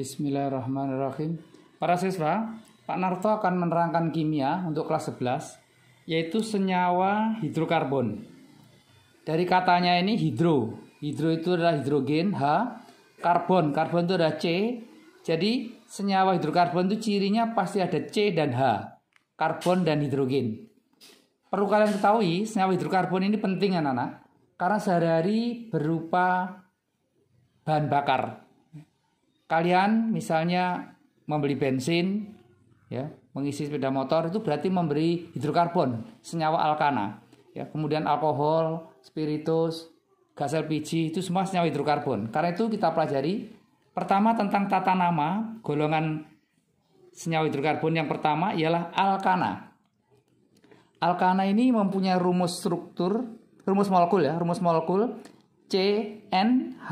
Bismillahirrahmanirrahim. Para siswa, Pak Narto akan menerangkan kimia untuk kelas 11, yaitu senyawa hidrokarbon. Dari katanya ini hidro. Hidro itu adalah hidrogen, H. Karbon, karbon itu adalah C. Jadi senyawa hidrokarbon itu cirinya pasti ada C dan H. Karbon dan hidrogen. Perlu kalian ketahui, senyawa hidrokarbon ini penting anak-anak. Karena sehari-hari berupa bahan bakar kalian misalnya membeli bensin ya mengisi sepeda motor itu berarti memberi hidrokarbon senyawa alkana ya kemudian alkohol spiritus gas LPG itu semua senyawa hidrokarbon karena itu kita pelajari pertama tentang tata nama golongan senyawa hidrokarbon yang pertama ialah alkana alkana ini mempunyai rumus struktur rumus molekul ya rumus molekul CnH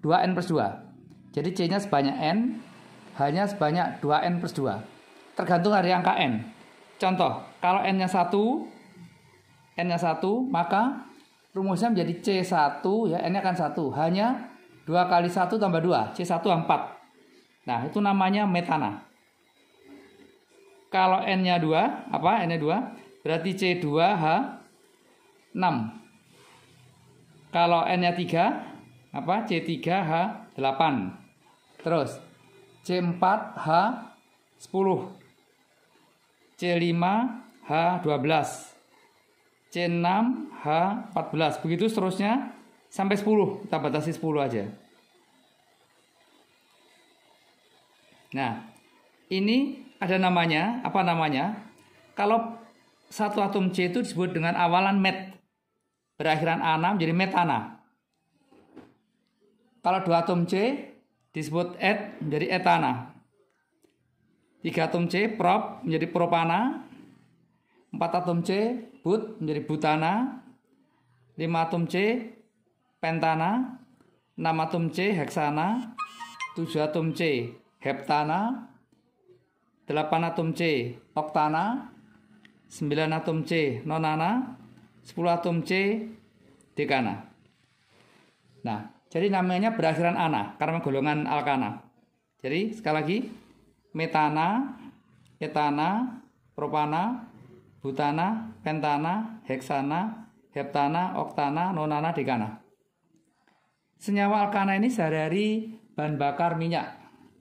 2n plus 2 jadi C-nya sebanyak N, hanya sebanyak 2N plus 2. Tergantung dari angka N. Contoh, kalau N-nya 1, N-nya 1, maka rumusnya menjadi C1, ya N-nya kan 1. Hanya 2 kali 1 tambah 2, C1 4. Nah, itu namanya metana. Kalau N-nya 2, apa? N-nya 2, berarti C2H 6. Kalau N-nya 3, apa? C3H 8. Terus C4H10, C5H12, C6H14. Begitu seterusnya sampai 10. Kita batasi 10 aja. Nah, ini ada namanya, apa namanya? Kalau satu atom C itu disebut dengan awalan met. Berakhiran A6 jadi metana. Kalau dua atom C disebut et menjadi etana. Tiga atom C, prop menjadi propana. Empat atom C, but menjadi butana. Lima atom C, pentana. Enam atom C, heksana. Tujuh atom C, heptana. Delapan atom C, oktana. Sembilan atom C, nonana. Sepuluh atom C, dekana. Nah, jadi namanya berakhiran ana karena golongan alkana. Jadi sekali lagi metana, etana, propana, butana, pentana, heksana, heptana, oktana, nonana, dekana. Senyawa alkana ini sehari-hari bahan bakar minyak,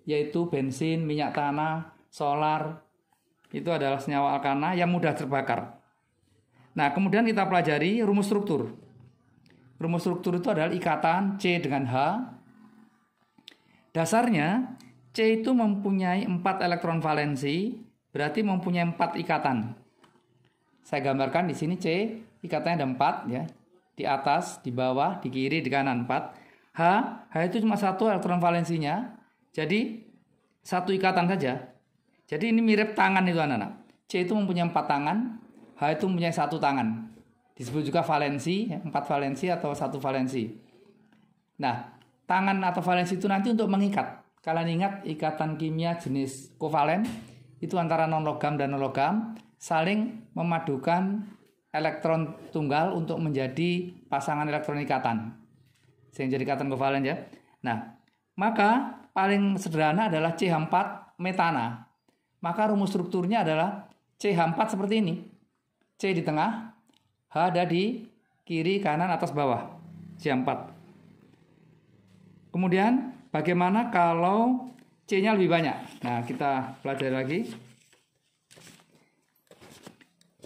yaitu bensin, minyak tanah, solar. Itu adalah senyawa alkana yang mudah terbakar. Nah, kemudian kita pelajari rumus struktur. Rumus struktur itu adalah ikatan C dengan H. Dasarnya, C itu mempunyai 4 elektron valensi, berarti mempunyai 4 ikatan. Saya gambarkan di sini C, ikatannya ada 4 ya. Di atas, di bawah, di kiri, di kanan 4. H, H itu cuma satu elektron valensinya. Jadi satu ikatan saja. Jadi ini mirip tangan itu anak-anak. C itu mempunyai 4 tangan, H itu mempunyai satu tangan. Disebut juga valensi, ya, empat valensi atau satu valensi. Nah, tangan atau valensi itu nanti untuk mengikat. Kalian ingat ikatan kimia jenis kovalen itu antara non logam dan non logam saling memadukan elektron tunggal untuk menjadi pasangan elektron ikatan. Sehingga jadi ikatan kovalen ya. Nah, maka paling sederhana adalah CH4 metana. Maka rumus strukturnya adalah CH4 seperti ini. C di tengah, H ada di kiri, kanan, atas, bawah. c 4. Kemudian bagaimana kalau C-nya lebih banyak? Nah, kita pelajari lagi.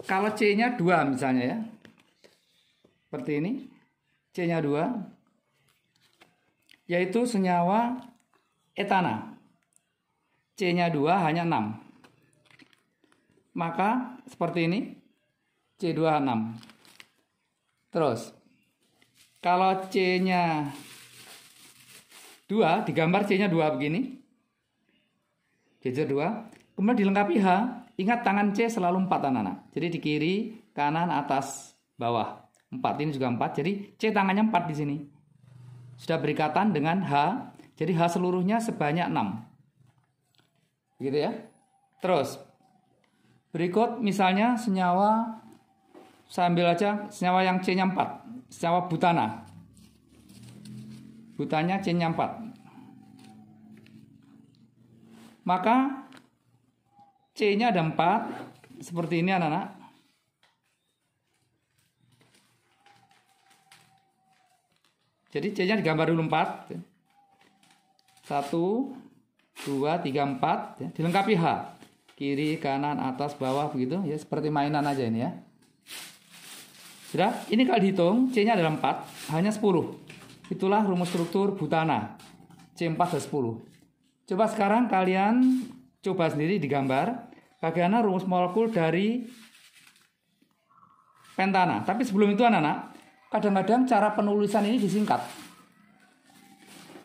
Kalau C-nya 2 misalnya ya. Seperti ini. C-nya 2. Yaitu senyawa etana. C-nya 2 hanya 6. Maka seperti ini. c 2 h 6 Terus, kalau C-nya 2, digambar C-nya 2 begini. Jejer 2. Kemudian dilengkapi H. Ingat tangan C selalu 4 anak-anak. Jadi di kiri, kanan, atas, bawah. 4. Ini juga 4. Jadi C tangannya 4 di sini. Sudah berikatan dengan H. Jadi H seluruhnya sebanyak 6. Begitu ya. Terus, berikut misalnya senyawa saya ambil aja senyawa yang C-nya 4. Senyawa butana. Butanya C-nya 4. Maka C-nya ada 4. Seperti ini anak-anak. Jadi C-nya digambar dulu 4. 1, 2, 3, 4 dilengkapi H kiri kanan atas bawah begitu ya seperti mainan aja ini ya sudah? Ini kalau dihitung, C-nya adalah 4, hanya 10. Itulah rumus struktur butana. C4 dan 10. Coba sekarang kalian coba sendiri digambar bagaimana rumus molekul dari pentana. Tapi sebelum itu anak-anak, kadang-kadang cara penulisan ini disingkat.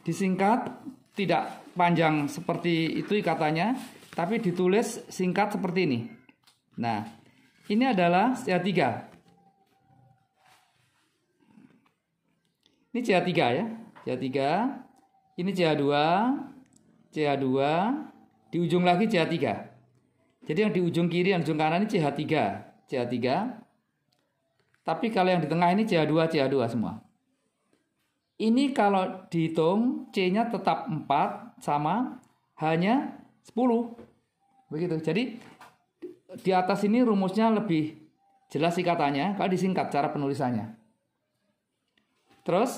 Disingkat tidak panjang seperti itu katanya, tapi ditulis singkat seperti ini. Nah, ini adalah ya tiga Ini CH3 ya. CH3. Ini CH2. CH2. Di ujung lagi CH3. Jadi yang di ujung kiri dan ujung kanan ini CH3. CH3. Tapi kalau yang di tengah ini CH2, CH2 semua. Ini kalau dihitung C-nya tetap 4 sama hanya 10. Begitu. Jadi di atas ini rumusnya lebih jelas sih katanya, kalau disingkat cara penulisannya. Terus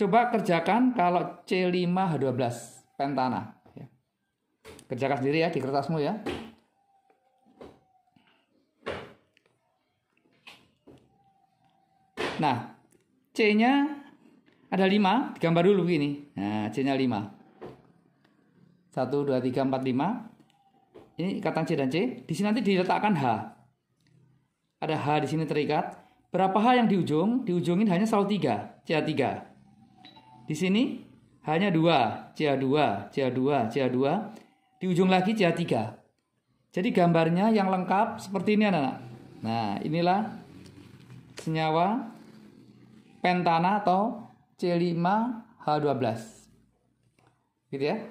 coba kerjakan kalau C5H12 pentana. Ya. Kerjakan sendiri ya di kertasmu ya. Nah, C-nya ada 5, gambar dulu begini. Nah, C-nya 5. 1, 2, 3, 4, 5. Ini ikatan C dan C. Di sini nanti diletakkan H. Ada H di sini terikat. Berapa hal yang di ujung? Di ujungin hanya selalu 3, ca 3 Di sini hanya 2, ca 2 ca 2 ca 2 Di ujung lagi ca 3 Jadi gambarnya yang lengkap seperti ini anak-anak. Nah, inilah senyawa pentana atau C5H12. Gitu ya.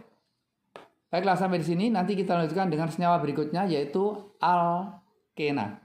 Baiklah sampai di sini nanti kita lanjutkan dengan senyawa berikutnya yaitu alkena.